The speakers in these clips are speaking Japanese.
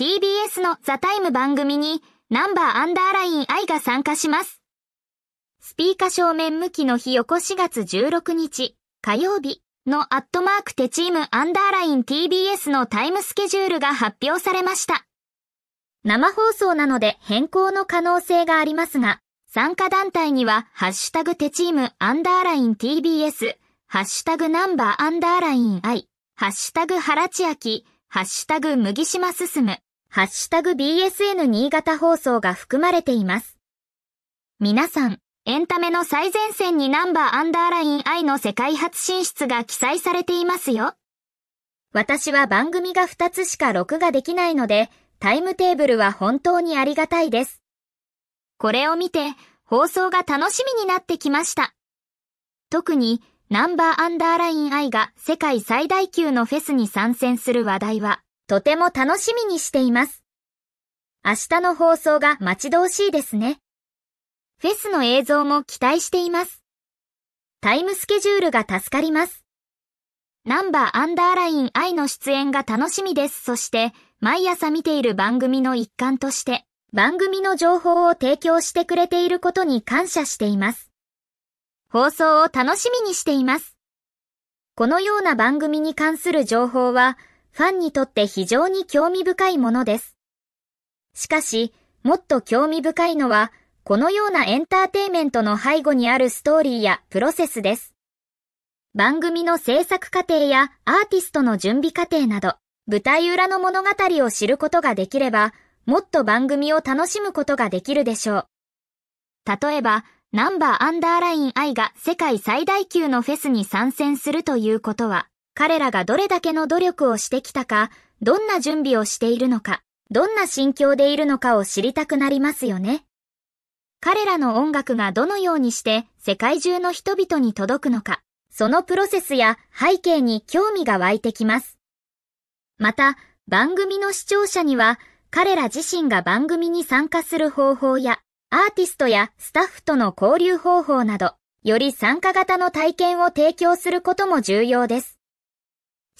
TBS のザタイム番組にナンバーアンダーライン愛が参加します。スピーカ正面向きの日横4月16日火曜日のアットマークテチームアンダーライン TBS のタイムスケジュールが発表されました。生放送なので変更の可能性がありますが、参加団体には、ハッシュタグテチームアンダーライン TBS、ハッシュタグナンバーアンダーライン I、ハッシュタグ原千秋、ハッシュタグ麦島進む、ハッシュタグ BSN 新潟放送が含まれています。皆さん、エンタメの最前線にナンバーアンダーライン I の世界初進出が記載されていますよ。私は番組が2つしか録画できないので、タイムテーブルは本当にありがたいです。これを見て、放送が楽しみになってきました。特に、ナンバーアンダーライン I が世界最大級のフェスに参戦する話題は、とても楽しみにしています。明日の放送が待ち遠しいですね。フェスの映像も期待しています。タイムスケジュールが助かります。ナンバーアンダーライン I の出演が楽しみです。そして、毎朝見ている番組の一環として、番組の情報を提供してくれていることに感謝しています。放送を楽しみにしています。このような番組に関する情報は、ファンにとって非常に興味深いものです。しかし、もっと興味深いのは、このようなエンターテイメントの背後にあるストーリーやプロセスです。番組の制作過程やアーティストの準備過程など、舞台裏の物語を知ることができれば、もっと番組を楽しむことができるでしょう。例えば、ナンバーアンダーライン愛が世界最大級のフェスに参戦するということは、彼らがどれだけの努力をしてきたか、どんな準備をしているのか、どんな心境でいるのかを知りたくなりますよね。彼らの音楽がどのようにして世界中の人々に届くのか、そのプロセスや背景に興味が湧いてきます。また、番組の視聴者には、彼ら自身が番組に参加する方法や、アーティストやスタッフとの交流方法など、より参加型の体験を提供することも重要です。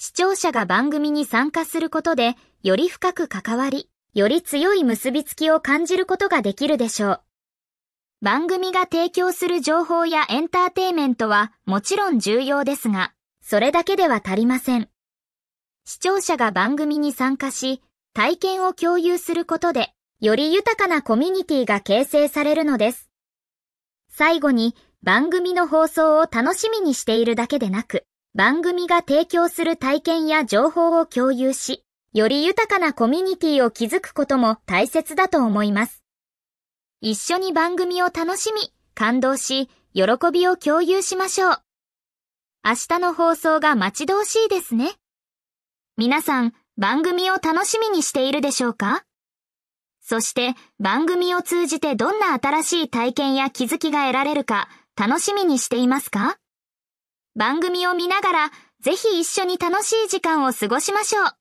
視聴者が番組に参加することで、より深く関わり、より強い結びつきを感じることができるでしょう。番組が提供する情報やエンターテイメントはもちろん重要ですが、それだけでは足りません。視聴者が番組に参加し、体験を共有することで、より豊かなコミュニティが形成されるのです。最後に、番組の放送を楽しみにしているだけでなく、番組が提供する体験や情報を共有し、より豊かなコミュニティを築くことも大切だと思います。一緒に番組を楽しみ、感動し、喜びを共有しましょう。明日の放送が待ち遠しいですね。皆さん、番組を楽しみにしているでしょうかそして番組を通じてどんな新しい体験や気づきが得られるか楽しみにしていますか番組を見ながら、ぜひ一緒に楽しい時間を過ごしましょう。